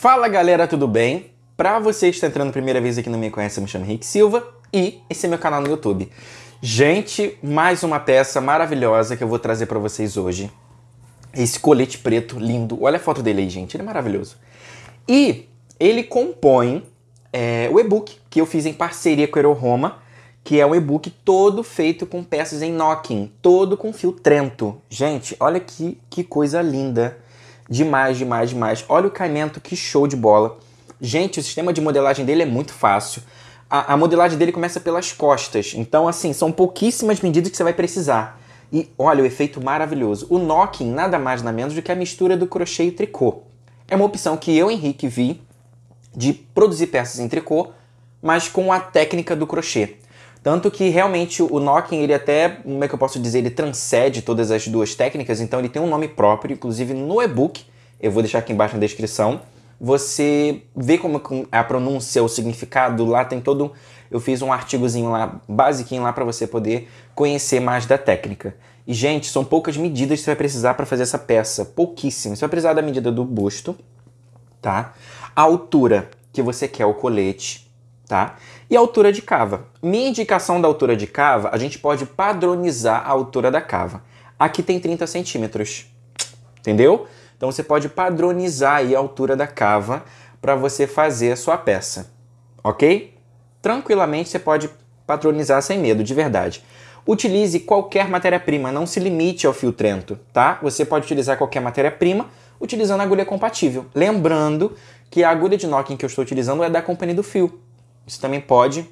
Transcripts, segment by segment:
Fala galera, tudo bem? Pra você que está entrando primeira vez aqui no Me Conhece, eu me chamo Henrique Silva e esse é meu canal no YouTube. Gente, mais uma peça maravilhosa que eu vou trazer para vocês hoje. Esse colete preto lindo. Olha a foto dele aí, gente. Ele é maravilhoso. E ele compõe é, o e-book que eu fiz em parceria com a Hero Roma, que é um e-book todo feito com peças em knocking, todo com fio Trento. Gente, olha que, que coisa linda. Demais, demais, demais. Olha o Caimento, que show de bola. Gente, o sistema de modelagem dele é muito fácil. A, a modelagem dele começa pelas costas. Então, assim, são pouquíssimas medidas que você vai precisar. E olha o efeito maravilhoso. O knocking nada mais nada menos do que a mistura do crochê e tricô. É uma opção que eu, Henrique, vi de produzir peças em tricô, mas com a técnica do crochê. Tanto que realmente o Knocking, ele até, como é que eu posso dizer, ele transcende todas as duas técnicas, então ele tem um nome próprio, inclusive no e-book, eu vou deixar aqui embaixo na descrição. Você vê como a pronúncia, o significado, lá tem todo. Eu fiz um artigozinho lá, basiquinho lá, para você poder conhecer mais da técnica. E, gente, são poucas medidas que você vai precisar para fazer essa peça. Pouquíssimas. Você vai precisar da medida do busto, tá? A altura que você quer o colete, tá? E a altura de cava. Minha indicação da altura de cava, a gente pode padronizar a altura da cava. Aqui tem 30 centímetros, entendeu? Então você pode padronizar aí a altura da cava para você fazer a sua peça, ok? Tranquilamente você pode padronizar sem medo, de verdade. Utilize qualquer matéria-prima, não se limite ao fio trento, tá? Você pode utilizar qualquer matéria-prima utilizando agulha compatível. Lembrando que a agulha de Nokia que eu estou utilizando é da companhia do fio, você também pode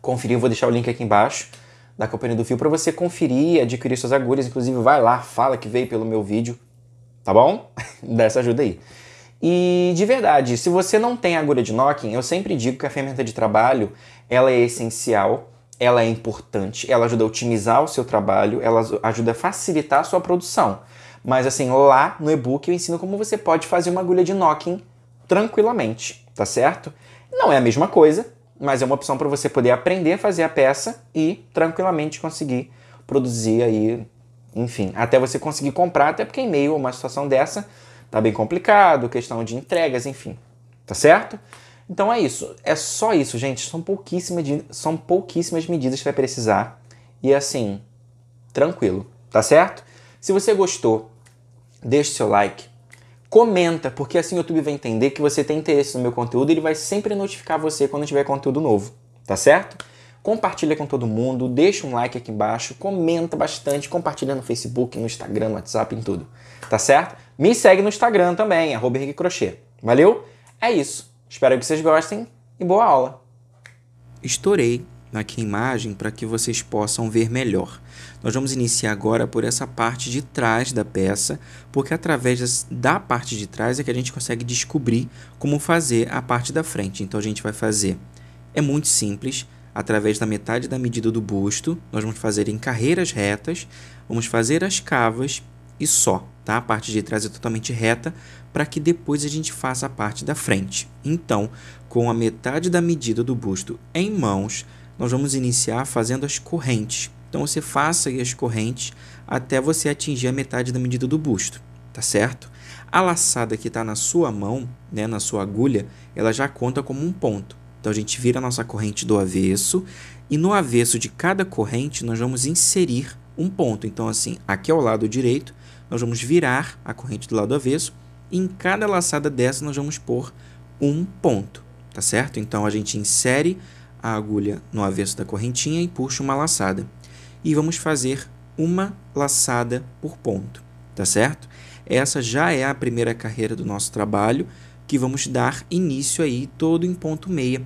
conferir, vou deixar o link aqui embaixo da Companhia do Fio para você conferir e adquirir suas agulhas. Inclusive, vai lá, fala que veio pelo meu vídeo, tá bom? Dá essa ajuda aí. E de verdade, se você não tem agulha de knocking, eu sempre digo que a ferramenta de trabalho ela é essencial, ela é importante, ela ajuda a otimizar o seu trabalho, ela ajuda a facilitar a sua produção. Mas assim, lá no e-book eu ensino como você pode fazer uma agulha de knocking tranquilamente, tá certo? Não é a mesma coisa, mas é uma opção para você poder aprender a fazer a peça e tranquilamente conseguir produzir aí, enfim, até você conseguir comprar, até porque em meio a uma situação dessa tá bem complicado, questão de entregas, enfim. Tá certo? Então é isso. É só isso, gente. São pouquíssimas, são pouquíssimas medidas que vai precisar. E assim, tranquilo, tá certo? Se você gostou, deixe seu like, comenta, porque assim o YouTube vai entender que você tem interesse no meu conteúdo e ele vai sempre notificar você quando tiver conteúdo novo, tá certo? Compartilha com todo mundo, deixa um like aqui embaixo, comenta bastante, compartilha no Facebook, no Instagram, no WhatsApp, em tudo, tá certo? Me segue no Instagram também, arroba Crochê. Valeu? É isso. Espero que vocês gostem e boa aula. Estourei aqui a imagem para que vocês possam ver melhor. Nós vamos iniciar agora por essa parte de trás da peça, porque através da parte de trás é que a gente consegue descobrir como fazer a parte da frente. Então a gente vai fazer, é muito simples, através da metade da medida do busto, nós vamos fazer em carreiras retas, vamos fazer as cavas e só, tá? A parte de trás é totalmente reta para que depois a gente faça a parte da frente. Então, com a metade da medida do busto em mãos, nós vamos iniciar fazendo as correntes. Então você faça as correntes até você atingir a metade da medida do busto, tá certo? A laçada que está na sua mão, né, na sua agulha, ela já conta como um ponto. Então a gente vira a nossa corrente do avesso e no avesso de cada corrente nós vamos inserir um ponto. Então assim, aqui ao lado direito, nós vamos virar a corrente do lado avesso e em cada laçada dessa nós vamos pôr um ponto, tá certo? Então a gente insere a agulha no avesso da correntinha e puxo uma laçada. E vamos fazer uma laçada por ponto, tá certo? Essa já é a primeira carreira do nosso trabalho, que vamos dar início aí todo em ponto meia.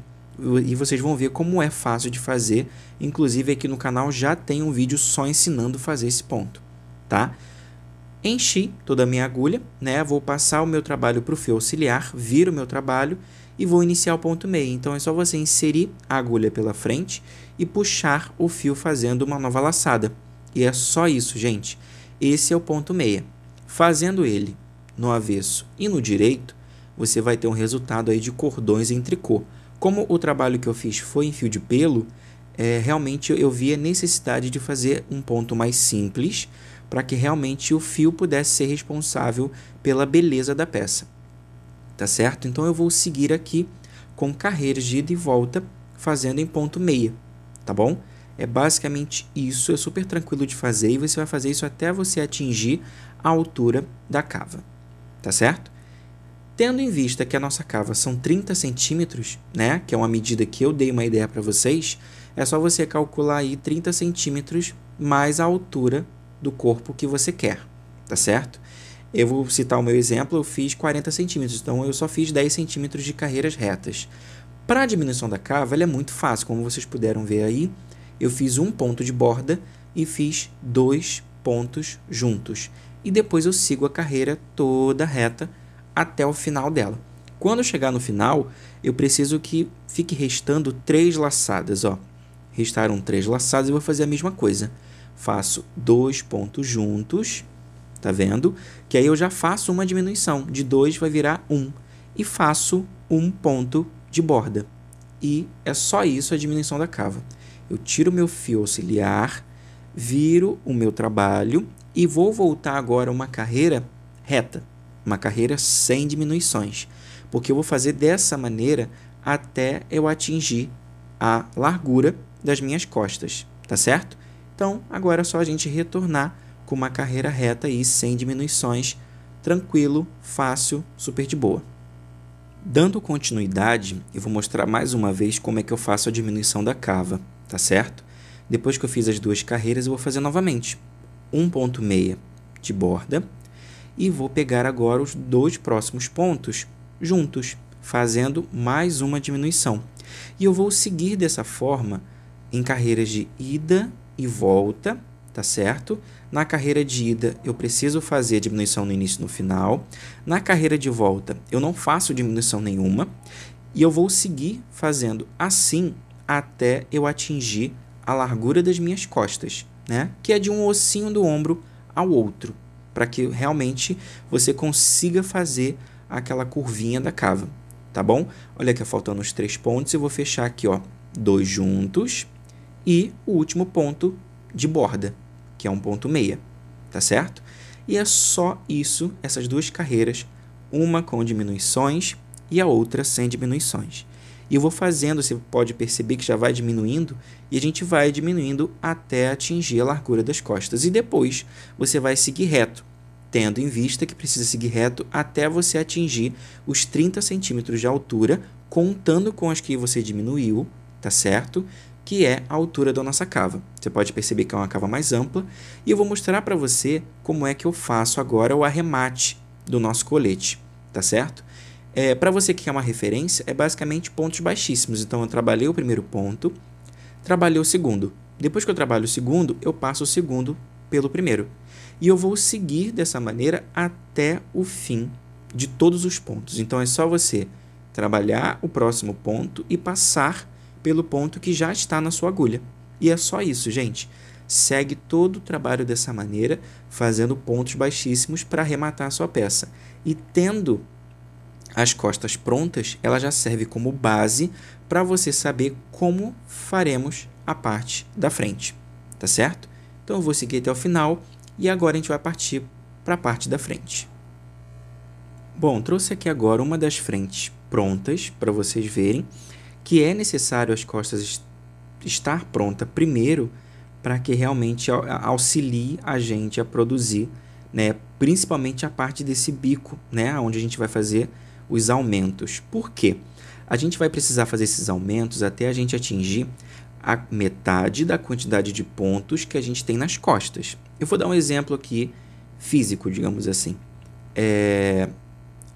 E vocês vão ver como é fácil de fazer, inclusive aqui no canal já tem um vídeo só ensinando fazer esse ponto, tá? Enchi toda a minha agulha, né? Vou passar o meu trabalho para o fio auxiliar, viro o meu trabalho e vou iniciar o ponto meio. Então é só você inserir a agulha pela frente e puxar o fio fazendo uma nova laçada. E é só isso, gente. Esse é o ponto meia. Fazendo ele no avesso e no direito, você vai ter um resultado aí de cordões em tricô. Como o trabalho que eu fiz foi em fio de pelo, é, realmente eu vi a necessidade de fazer um ponto mais simples para que realmente o fio pudesse ser responsável pela beleza da peça tá certo? Então eu vou seguir aqui com carreiras de ida e volta, fazendo em ponto meia, tá bom? É basicamente isso, é super tranquilo de fazer e você vai fazer isso até você atingir a altura da cava, tá certo? Tendo em vista que a nossa cava são 30 centímetros, né, que é uma medida que eu dei uma ideia para vocês, é só você calcular aí 30 centímetros mais a altura do corpo que você quer, tá certo? Eu vou citar o meu exemplo, eu fiz 40 centímetros, então eu só fiz 10 centímetros de carreiras retas. Para a diminuição da cava, ela é muito fácil, como vocês puderam ver aí. Eu fiz um ponto de borda e fiz dois pontos juntos. E depois eu sigo a carreira toda reta até o final dela. Quando chegar no final, eu preciso que fique restando três laçadas, ó. Restaram três laçadas, eu vou fazer a mesma coisa. Faço dois pontos juntos Tá vendo? Que aí eu já faço uma diminuição. De 2 vai virar 1. Um, e faço um ponto de borda. E é só isso a diminuição da cava. Eu tiro meu fio auxiliar, viro o meu trabalho e vou voltar agora uma carreira reta, uma carreira sem diminuições, porque eu vou fazer dessa maneira até eu atingir a largura das minhas costas, tá certo? Então, agora é só a gente retornar com uma carreira reta e sem diminuições, tranquilo, fácil, super de boa. Dando continuidade, eu vou mostrar mais uma vez como é que eu faço a diminuição da cava, tá certo? Depois que eu fiz as duas carreiras, eu vou fazer novamente. 1.6 de borda e vou pegar agora os dois próximos pontos juntos, fazendo mais uma diminuição. E eu vou seguir dessa forma em carreiras de ida e volta, tá certo? Na carreira de ida, eu preciso fazer diminuição no início e no final. Na carreira de volta, eu não faço diminuição nenhuma. E eu vou seguir fazendo assim até eu atingir a largura das minhas costas, né? Que é de um ossinho do ombro ao outro, para que realmente você consiga fazer aquela curvinha da cava, tá bom? Olha que faltando os três pontos, eu vou fechar aqui, ó, dois juntos e o último ponto de borda, que é 1.6, tá certo? E é só isso, essas duas carreiras, uma com diminuições e a outra sem diminuições. E eu vou fazendo, você pode perceber que já vai diminuindo, e a gente vai diminuindo até atingir a largura das costas. E depois você vai seguir reto, tendo em vista que precisa seguir reto até você atingir os 30 centímetros de altura, contando com as que você diminuiu, tá certo? que é a altura da nossa cava. Você pode perceber que é uma cava mais ampla e eu vou mostrar para você como é que eu faço agora o arremate do nosso colete, tá certo? É, para você que quer uma referência, é basicamente pontos baixíssimos. Então eu trabalhei o primeiro ponto, trabalhei o segundo. Depois que eu trabalho o segundo, eu passo o segundo pelo primeiro. E eu vou seguir dessa maneira até o fim de todos os pontos. Então é só você trabalhar o próximo ponto e passar pelo ponto que já está na sua agulha. E é só isso, gente. Segue todo o trabalho dessa maneira, fazendo pontos baixíssimos para arrematar a sua peça. E tendo as costas prontas, ela já serve como base para você saber como faremos a parte da frente, tá certo? Então eu vou seguir até o final e agora a gente vai partir para a parte da frente. Bom, trouxe aqui agora uma das frentes prontas para vocês verem que é necessário as costas estar pronta primeiro para que realmente auxilie a gente a produzir, né, principalmente a parte desse bico, né, onde a gente vai fazer os aumentos. Por quê? A gente vai precisar fazer esses aumentos até a gente atingir a metade da quantidade de pontos que a gente tem nas costas. Eu vou dar um exemplo aqui físico, digamos assim. É,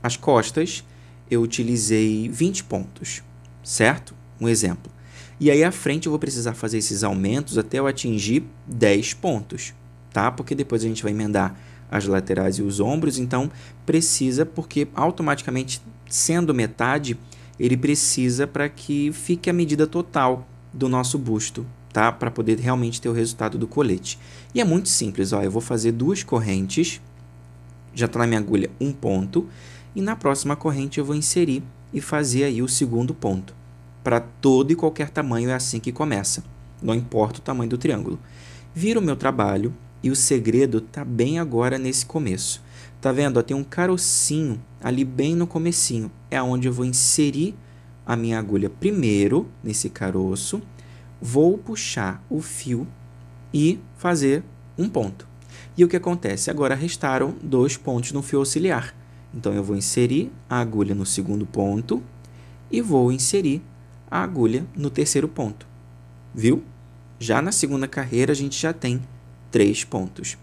as costas, eu utilizei 20 pontos certo? Um exemplo. E aí à frente eu vou precisar fazer esses aumentos até eu atingir 10 pontos, tá? Porque depois a gente vai emendar as laterais e os ombros, então precisa, porque automaticamente sendo metade, ele precisa para que fique a medida total do nosso busto, tá? Para poder realmente ter o resultado do colete. E é muito simples, ó, eu vou fazer duas correntes, já está na minha agulha um ponto, e na próxima corrente eu vou inserir e fazer aí o segundo ponto. Para todo e qualquer tamanho é assim que começa, não importa o tamanho do triângulo. Vira o meu trabalho e o segredo está bem agora nesse começo. Tá vendo? Ó, tem um carocinho ali bem no comecinho. É onde eu vou inserir a minha agulha primeiro nesse caroço. Vou puxar o fio e fazer um ponto. E o que acontece? Agora restaram dois pontos no fio auxiliar. Então, eu vou inserir a agulha no segundo ponto e vou inserir a agulha no terceiro ponto. Viu? Já na segunda carreira a gente já tem três pontos.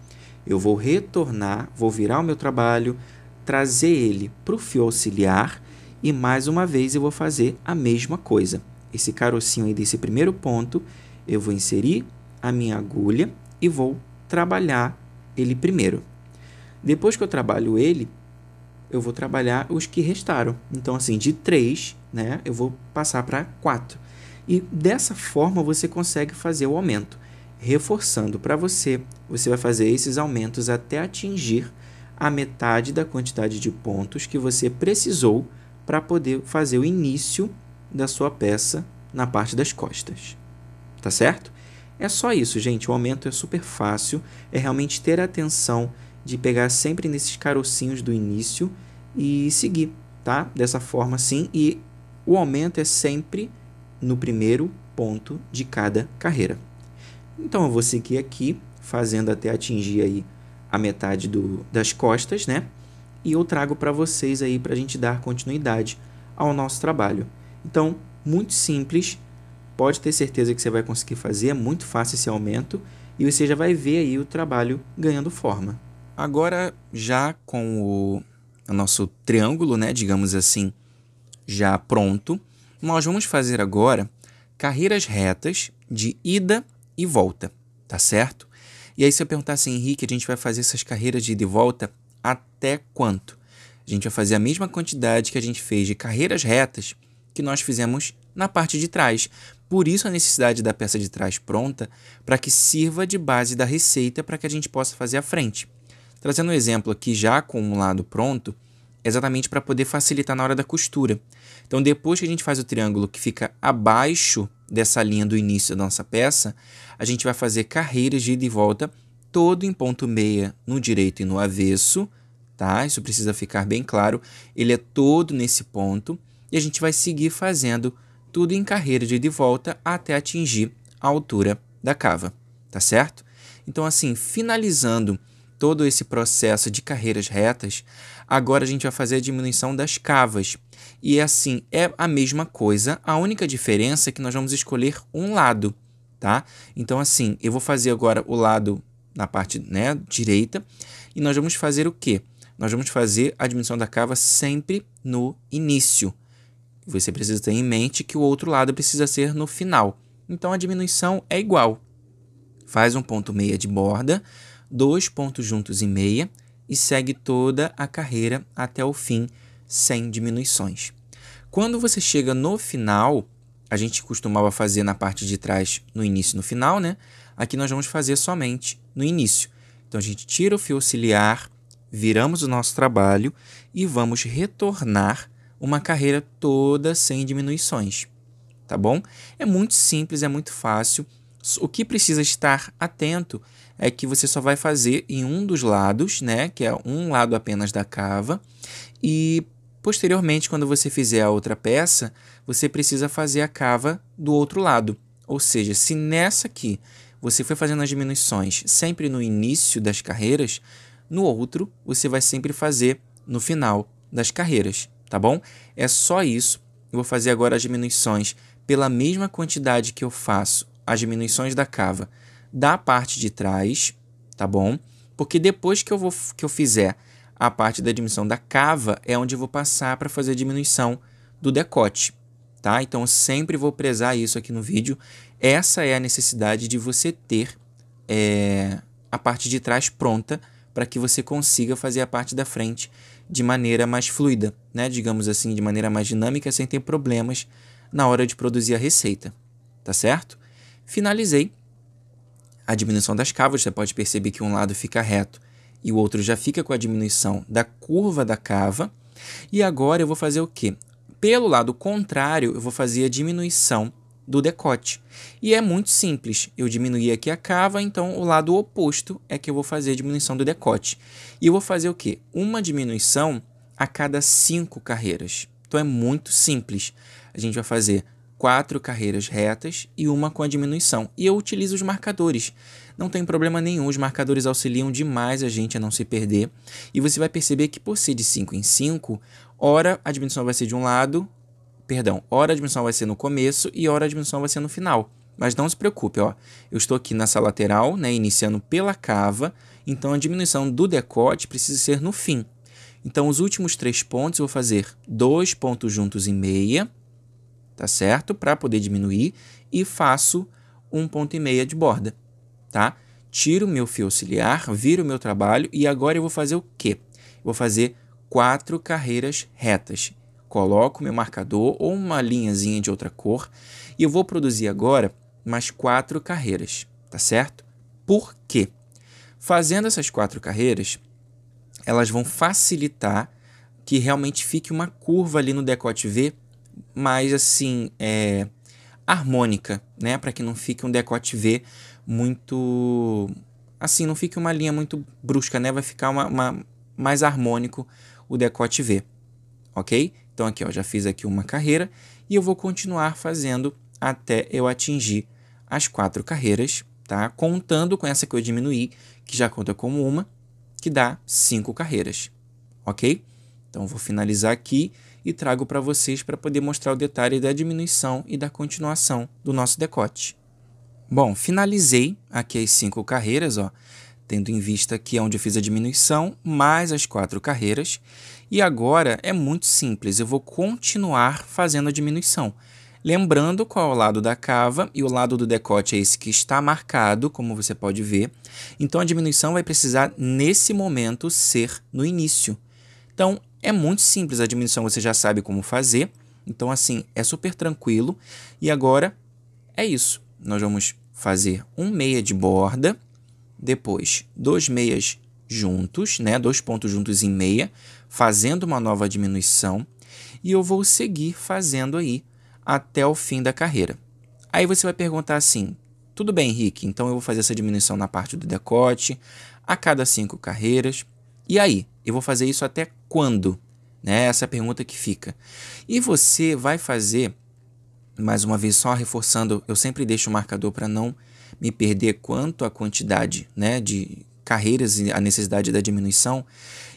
Eu vou retornar, vou virar o meu trabalho, trazer ele para o fio auxiliar e mais uma vez eu vou fazer a mesma coisa. Esse carocinho aí desse primeiro ponto, eu vou inserir a minha agulha e vou trabalhar ele primeiro. Depois que eu trabalho ele, eu vou trabalhar os que restaram. Então, assim, de 3, né, eu vou passar para 4. E dessa forma você consegue fazer o aumento. Reforçando para você, você vai fazer esses aumentos até atingir a metade da quantidade de pontos que você precisou para poder fazer o início da sua peça na parte das costas. Tá certo? É só isso, gente. O aumento é super fácil, é realmente ter atenção de pegar sempre nesses carocinhos do início e seguir, tá? Dessa forma assim, e o aumento é sempre no primeiro ponto de cada carreira. Então eu vou seguir aqui, fazendo até atingir aí a metade do, das costas, né? E eu trago para vocês aí para a gente dar continuidade ao nosso trabalho. Então, muito simples, pode ter certeza que você vai conseguir fazer, é muito fácil esse aumento e você já vai ver aí o trabalho ganhando forma. Agora, já com o, o nosso triângulo, né, digamos assim, já pronto, nós vamos fazer agora carreiras retas de ida e volta, tá certo? E aí, se eu perguntar assim, Henrique, a gente vai fazer essas carreiras de ida e volta até quanto? A gente vai fazer a mesma quantidade que a gente fez de carreiras retas que nós fizemos na parte de trás. Por isso a necessidade da peça de trás pronta para que sirva de base da receita para que a gente possa fazer a frente. Trazendo um exemplo aqui já com um lado pronto, é exatamente para poder facilitar na hora da costura. Então, depois que a gente faz o triângulo que fica abaixo dessa linha do início da nossa peça, a gente vai fazer carreiras de ida e volta, todo em ponto meia no direito e no avesso, tá? Isso precisa ficar bem claro. Ele é todo nesse ponto e a gente vai seguir fazendo tudo em carreira de ida e volta até atingir a altura da cava, tá certo? Então, assim, finalizando todo esse processo de carreiras retas, agora a gente vai fazer a diminuição das cavas. E é assim, é a mesma coisa, a única diferença é que nós vamos escolher um lado, tá? Então assim, eu vou fazer agora o lado na parte né, direita e nós vamos fazer o quê? Nós vamos fazer a diminuição da cava sempre no início. Você precisa ter em mente que o outro lado precisa ser no final. Então a diminuição é igual. Faz um ponto meia de borda, dois pontos juntos e meia e segue toda a carreira até o fim sem diminuições. Quando você chega no final, a gente costumava fazer na parte de trás no início e no final, né? Aqui nós vamos fazer somente no início. Então a gente tira o fio auxiliar, viramos o nosso trabalho e vamos retornar uma carreira toda sem diminuições, tá bom? É muito simples, é muito fácil o que precisa estar atento é que você só vai fazer em um dos lados, né, que é um lado apenas da cava, e posteriormente, quando você fizer a outra peça, você precisa fazer a cava do outro lado. Ou seja, se nessa aqui você foi fazendo as diminuições sempre no início das carreiras, no outro você vai sempre fazer no final das carreiras, tá bom? É só isso. Eu vou fazer agora as diminuições pela mesma quantidade que eu faço as diminuições da cava da parte de trás, tá bom? Porque depois que eu, vou, que eu fizer a parte da diminuição da cava, é onde eu vou passar para fazer a diminuição do decote, tá? Então, eu sempre vou prezar isso aqui no vídeo. Essa é a necessidade de você ter é, a parte de trás pronta para que você consiga fazer a parte da frente de maneira mais fluida, né? Digamos assim, de maneira mais dinâmica, sem ter problemas na hora de produzir a receita, tá certo? Finalizei a diminuição das cavas, você pode perceber que um lado fica reto e o outro já fica com a diminuição da curva da cava. E agora eu vou fazer o quê? Pelo lado contrário, eu vou fazer a diminuição do decote. E é muito simples. Eu diminuí aqui a cava, então o lado oposto é que eu vou fazer a diminuição do decote. E eu vou fazer o quê? Uma diminuição a cada cinco carreiras. Então é muito simples. A gente vai fazer quatro carreiras retas e uma com a diminuição. E eu utilizo os marcadores. Não tem problema nenhum, os marcadores auxiliam demais a gente a não se perder. E você vai perceber que por ser de 5 em 5, hora a diminuição vai ser de um lado, perdão, hora a diminuição vai ser no começo e hora a diminuição vai ser no final. Mas não se preocupe, ó. Eu estou aqui nessa lateral, né, iniciando pela cava, então a diminuição do decote precisa ser no fim. Então, os últimos três pontos, eu vou fazer dois pontos juntos em meia, tá certo? Para poder diminuir e faço um ponto e meia de borda, tá? Tiro meu fio auxiliar, viro meu trabalho e agora eu vou fazer o quê? Vou fazer quatro carreiras retas. Coloco meu marcador ou uma linhazinha de outra cor e eu vou produzir agora mais quatro carreiras, tá certo? Por quê? Fazendo essas quatro carreiras, elas vão facilitar que realmente fique uma curva ali no decote V mais assim é, harmônica, né, para que não fique um decote V muito assim, não fique uma linha muito brusca, né, vai ficar uma, uma mais harmônico o decote V, ok? Então aqui ó, já fiz aqui uma carreira e eu vou continuar fazendo até eu atingir as quatro carreiras, tá? Contando com essa que eu diminuí, que já conta como uma, que dá cinco carreiras, ok? Então vou finalizar aqui e trago para vocês para poder mostrar o detalhe da diminuição e da continuação do nosso decote. Bom, finalizei aqui as cinco carreiras, ó, tendo em vista que é onde eu fiz a diminuição, mais as quatro carreiras. E agora é muito simples, eu vou continuar fazendo a diminuição. Lembrando qual é o lado da cava e o lado do decote é esse que está marcado, como você pode ver. Então a diminuição vai precisar, nesse momento, ser no início. Então é muito simples a diminuição, você já sabe como fazer. Então, assim, é super tranquilo. E agora é isso. Nós vamos fazer um meia de borda, depois dois meias juntos, né? Dois pontos juntos em meia, fazendo uma nova diminuição. E eu vou seguir fazendo aí até o fim da carreira. Aí você vai perguntar assim: tudo bem, Henrique, então eu vou fazer essa diminuição na parte do decote, a cada cinco carreiras. E aí? Eu vou fazer isso até quando? Né? Essa é a pergunta que fica. E você vai fazer, mais uma vez, só reforçando, eu sempre deixo o marcador para não me perder quanto à quantidade né, de carreiras e a necessidade da diminuição.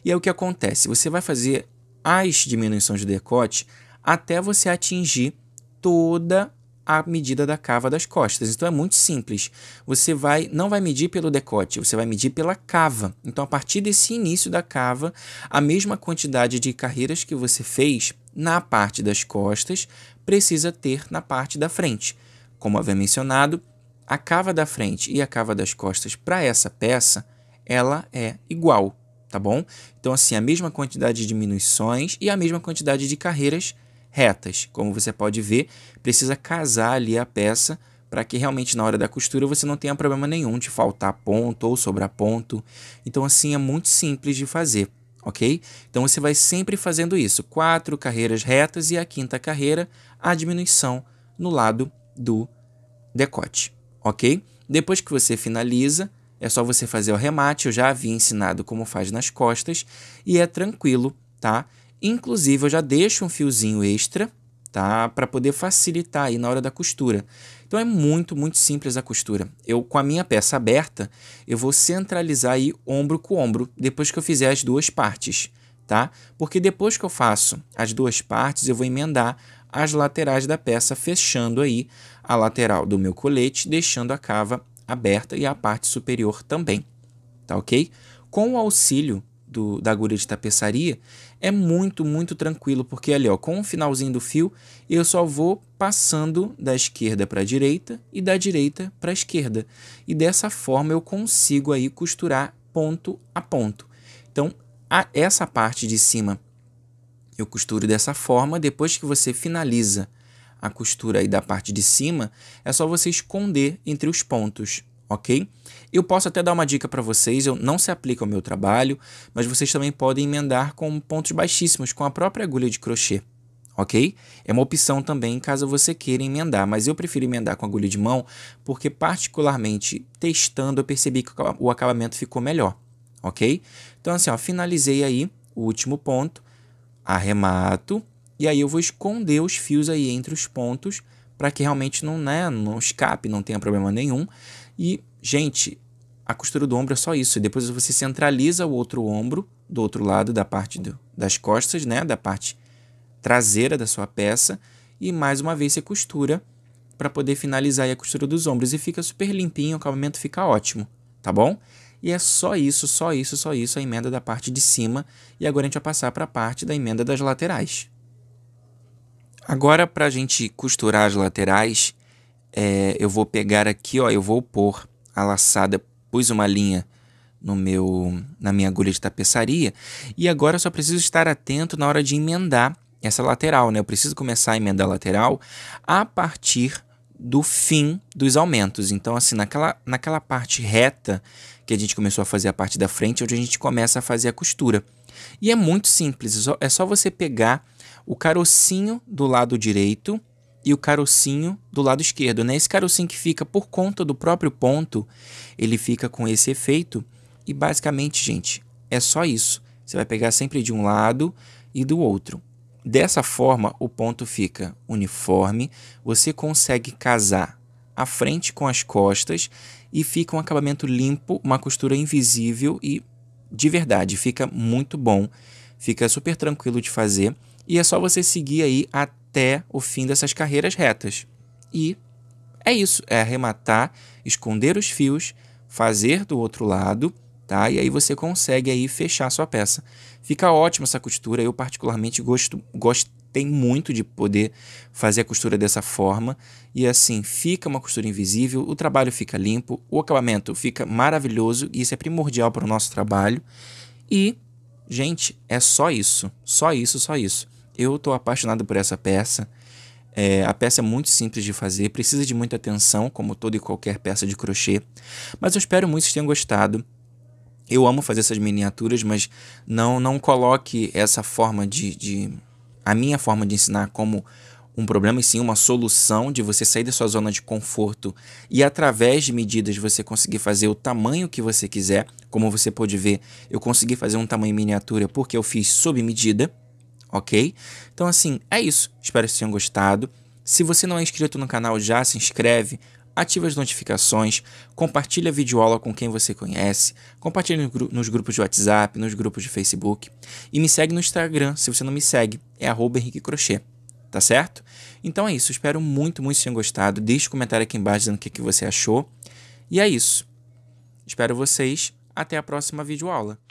E é o que acontece: você vai fazer as diminuições de decote até você atingir toda a medida da cava das costas. Então é muito simples. Você vai não vai medir pelo decote, você vai medir pela cava. Então a partir desse início da cava, a mesma quantidade de carreiras que você fez na parte das costas precisa ter na parte da frente. Como havia mencionado, a cava da frente e a cava das costas para essa peça, ela é igual, tá bom? Então assim, a mesma quantidade de diminuições e a mesma quantidade de carreiras retas. Como você pode ver, precisa casar ali a peça para que realmente na hora da costura você não tenha problema nenhum de faltar ponto ou sobrar ponto. Então assim é muito simples de fazer, ok? Então você vai sempre fazendo isso, quatro carreiras retas e a quinta carreira a diminuição no lado do decote, ok? Depois que você finaliza, é só você fazer o remate, eu já havia ensinado como faz nas costas e é tranquilo, tá? Inclusive, eu já deixo um fiozinho extra, tá? Para poder facilitar aí na hora da costura. Então é muito, muito simples a costura. Eu, com a minha peça aberta, eu vou centralizar aí ombro com ombro, depois que eu fizer as duas partes, tá? Porque depois que eu faço as duas partes, eu vou emendar as laterais da peça, fechando aí a lateral do meu colete, deixando a cava aberta e a parte superior também, tá ok? Com o auxílio do, da agulha de tapeçaria, é muito, muito tranquilo, porque ali ó, com o finalzinho do fio, eu só vou passando da esquerda para a direita e da direita para a esquerda. E dessa forma eu consigo aí costurar ponto a ponto. Então, a, essa parte de cima eu costuro dessa forma, depois que você finaliza a costura aí da parte de cima, é só você esconder entre os pontos ok? Eu posso até dar uma dica para vocês, eu não se aplica ao meu trabalho, mas vocês também podem emendar com pontos baixíssimos com a própria agulha de crochê, ok? É uma opção também caso você queira emendar, mas eu prefiro emendar com agulha de mão porque particularmente testando eu percebi que o acabamento ficou melhor, ok? Então assim, ó, finalizei aí o último ponto, arremato e aí eu vou esconder os fios aí entre os pontos para que realmente não, né, não escape, não tenha problema nenhum. E, gente, a costura do ombro é só isso. E depois você centraliza o outro ombro do outro lado da parte do, das costas, né? Da parte traseira da sua peça. E mais uma vez você costura para poder finalizar a costura dos ombros. E fica super limpinho, o acabamento fica ótimo, tá bom? E é só isso, só isso, só isso, a emenda da parte de cima. E agora a gente vai passar para a parte da emenda das laterais. Agora, para a gente costurar as laterais, é, eu vou pegar aqui, ó, eu vou pôr a laçada, pus uma linha no meu, na minha agulha de tapeçaria e agora eu só preciso estar atento na hora de emendar essa lateral, né? Eu preciso começar a emendar a lateral a partir do fim dos aumentos. Então, assim, naquela, naquela parte reta que a gente começou a fazer a parte da frente, é onde a gente começa a fazer a costura. E é muito simples, é só é você pegar o carocinho do lado direito e o carocinho do lado esquerdo. Né? Esse carocinho que fica por conta do próprio ponto, ele fica com esse efeito. E basicamente, gente, é só isso. Você vai pegar sempre de um lado e do outro. Dessa forma, o ponto fica uniforme, você consegue casar a frente com as costas e fica um acabamento limpo, uma costura invisível e de verdade, fica muito bom, fica super tranquilo de fazer e é só você seguir aí a até o fim dessas carreiras retas. E é isso, é arrematar, esconder os fios, fazer do outro lado, tá? E aí você consegue aí fechar sua peça. Fica ótima essa costura, eu particularmente gosto, gostei muito de poder fazer a costura dessa forma. E assim, fica uma costura invisível, o trabalho fica limpo, o acabamento fica maravilhoso, e isso é primordial para o nosso trabalho. E, gente, é só isso, só isso, só isso. Eu estou apaixonado por essa peça. É, a peça é muito simples de fazer, precisa de muita atenção, como toda e qualquer peça de crochê. Mas eu espero muito que tenham gostado. Eu amo fazer essas miniaturas, mas não, não coloque essa forma de, de. a minha forma de ensinar como um problema e sim uma solução de você sair da sua zona de conforto e através de medidas você conseguir fazer o tamanho que você quiser. Como você pode ver, eu consegui fazer um tamanho miniatura porque eu fiz sob medida ok? Então, assim, é isso. Espero que vocês tenham gostado. Se você não é inscrito no canal, já se inscreve, ativa as notificações, compartilha a videoaula com quem você conhece, compartilha nos grupos de WhatsApp, nos grupos de Facebook e me segue no Instagram, se você não me segue, é Henrique Crochê, tá certo? Então é isso, espero muito, muito que tenham gostado, deixe um comentário aqui embaixo dizendo o que você achou e é isso. Espero vocês, até a próxima videoaula.